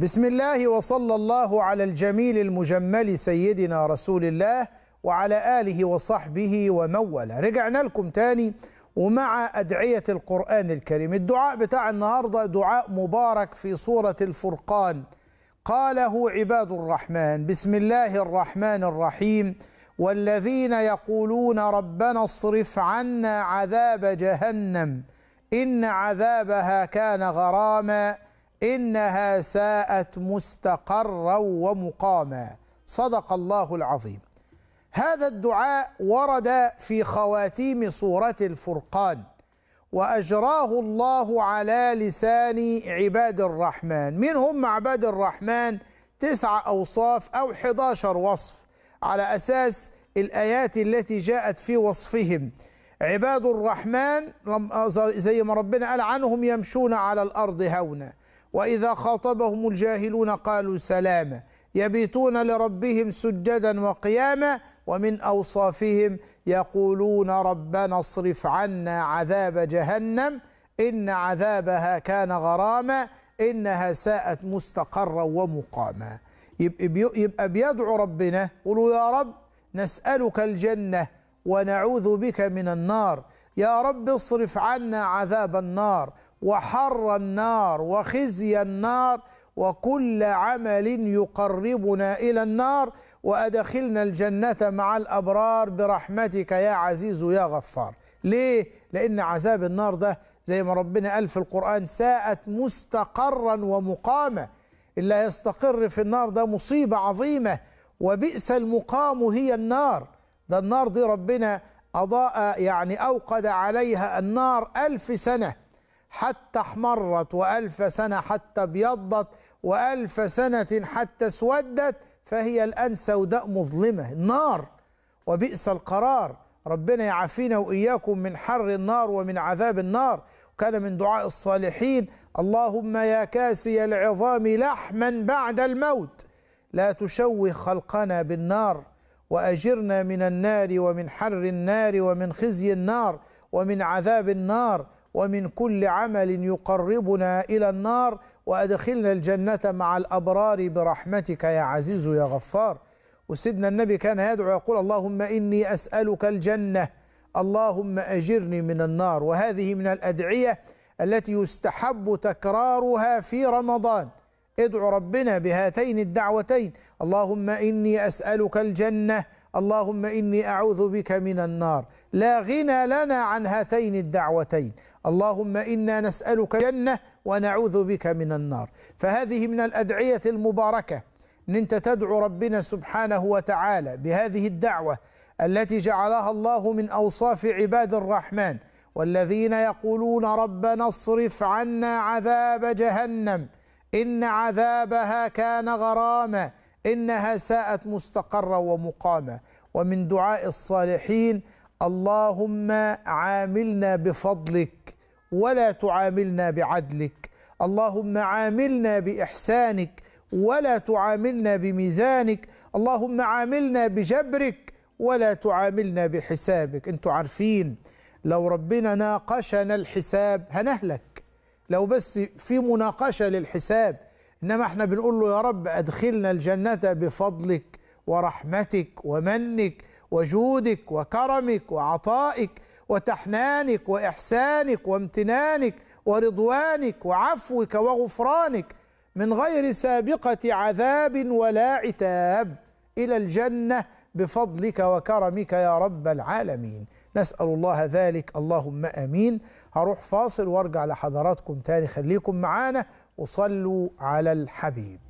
بسم الله وصلى الله على الجميل المجمل سيدنا رسول الله وعلى آله وصحبه ومولى رجعنا لكم تاني ومع أدعية القرآن الكريم الدعاء بتاع النهاردة دعاء مبارك في سورة الفرقان قاله عباد الرحمن بسم الله الرحمن الرحيم والذين يقولون ربنا اصرف عنا عذاب جهنم إن عذابها كان غراماً إنها ساءت مستقرا ومقاما صدق الله العظيم هذا الدعاء ورد في خواتيم سورة الفرقان وأجراه الله على لسان عباد الرحمن من هم عباد الرحمن تسع أوصاف أو حداشر وصف على أساس الآيات التي جاءت في وصفهم عباد الرحمن زي ما ربنا قال عنهم يمشون على الأرض هونا واذا خاطبهم الجاهلون قالوا سلاما يبيتون لربهم سجدا وقياما ومن اوصافهم يقولون ربنا اصرف عنا عذاب جهنم ان عذابها كان غراما انها ساءت مستقرا ومقاما يبقى بيدعو ربنا قولوا يا رب نسالك الجنه ونعوذ بك من النار يا رب اصرف عنا عذاب النار وحر النار وخزي النار وكل عمل يقربنا الى النار وادخلنا الجنه مع الابرار برحمتك يا عزيز يا غفار ليه لان عذاب النار ده زي ما ربنا قال في القران ساءت مستقرا ومقاما اللي هيستقر في النار ده مصيبه عظيمه وبئس المقام هي النار ده النار دي ربنا أضاء يعني أوقد عليها النار ألف سنة حتى احمرت وألف سنة حتى ابيضت وألف سنة حتى اسودت فهي الآن سوداء مظلمة النار وبئس القرار ربنا يعافينا وإياكم من حر النار ومن عذاب النار وكان من دعاء الصالحين اللهم يا كاسي العظام لحما بعد الموت لا تشوه خلقنا بالنار واجرنا من النار ومن حر النار ومن خزي النار ومن عذاب النار ومن كل عمل يقربنا الى النار وادخلنا الجنه مع الابرار برحمتك يا عزيز يا غفار وسيدنا النبي كان يدعو يقول اللهم اني اسالك الجنه اللهم اجرني من النار وهذه من الادعيه التي يستحب تكرارها في رمضان ادعو ربنا بهاتين الدعوتين اللهم إني أسألك الجنة اللهم إني أعوذ بك من النار لا غنى لنا عن هاتين الدعوتين اللهم إنا نسألك الجنة ونعوذ بك من النار فهذه من الأدعية المباركة أن أنت تدعو ربنا سبحانه وتعالى بهذه الدعوة التي جعلها الله من أوصاف عباد الرحمن والذين يقولون ربنا اصرف عنا عذاب جهنم إن عذابها كان غرامة إنها ساءت مستقرة ومقامة ومن دعاء الصالحين اللهم عاملنا بفضلك ولا تعاملنا بعدلك اللهم عاملنا بإحسانك ولا تعاملنا بميزانك اللهم عاملنا بجبرك ولا تعاملنا بحسابك انتوا عارفين لو ربنا ناقشنا الحساب هنهلك لو بس في مناقشه للحساب انما احنا بنقول له يا رب ادخلنا الجنه بفضلك ورحمتك ومنك وجودك وكرمك وعطائك وتحنانك واحسانك وامتنانك ورضوانك وعفوك وغفرانك من غير سابقه عذاب ولا عتاب إلى الجنة بفضلك وكرمك يا رب العالمين نسأل الله ذلك اللهم أمين هروح فاصل وارجع لحضراتكم تاني خليكم معانا وصلوا على الحبيب